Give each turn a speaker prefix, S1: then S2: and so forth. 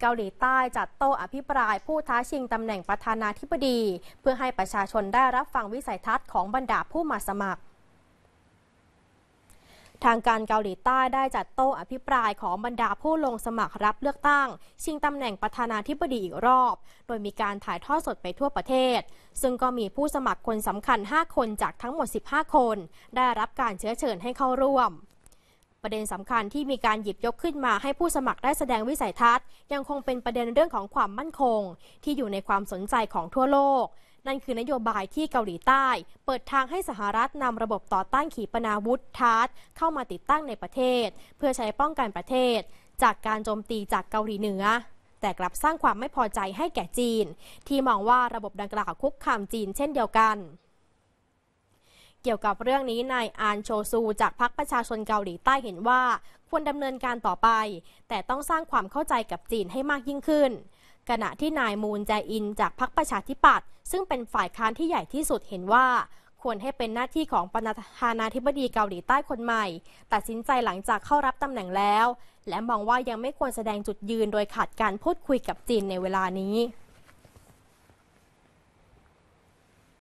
S1: เกาหลีใต้จัดโต้อภิปรายผู้ท้าชิงตำแหน่งประธานาธิบดี เพื่อให้ประชาชนได้รับฟังวิสัยทัศน์ของบรรดาผู้มาสมัคร ทางการเกาหลีใต้ได้จัดโต๊ะอภิปรายของบรรดาผู้ลงสมัครรับเลือกตั้ง ชิงตำแหน่งประธานาธิบดีอีกรอบ โดยมีการถ่ายทอดสดไปทั่วประเทศ ซึ่งก็มีผู้สมัครคนสำคัญ 5 คนจากทั้งหมด 15 คน ได้รับการเชื้อเชิญให้เข้าร่วมประเด็นสำคัญที่มีการหยิบยกขึ้นมาให้ผู้สมัครได้แสดงวิสัยทัศน์ยังคงเป็นประเด็นเรื่องของความมั่นคงที่อยู่ในความสนใจของทั่วโลก นั่นคือนโยบายที่เกาหลีใต้เปิดทางให้สหรัฐนำระบบต่อต้านขีปนาวุธทาร์ตเข้ามาติดตั้งในประเทศ เพื่อใช้ป้องกันประเทศจากการโจมตีจากเกาหลีเหนือ แต่กลับสร้างความไม่พอใจให้แก่จีน ที่มองว่าระบบดังกล่าวคุกคามจีน เช่นเดียวกันเกี่ยวกับเรื่องนี้นายอานโชซู จากพรรคประชาชนเกาหลีใต้เห็นว่า ควรดำเนินการต่อไป แต่ต้องสร้างความเข้าใจกับจีนให้มากยิ่งขึ้น ขณะที่นายมูนแจอินจากพรรคประชาธิปัตย์ซึ่งเป็นฝ่ายค้านที่ใหญ่ที่สุดเห็นว่า ควรให้เป็นหน้าที่ของประธานาธิบดีเกาหลีใต้คนใหม่ตัดสินใจหลังจากเข้ารับตำแหน่งแล้ว และมองว่ายังไม่ควรแสดงจุดยืนโดยขาดการพูดคุยกับจีนในเวลานี้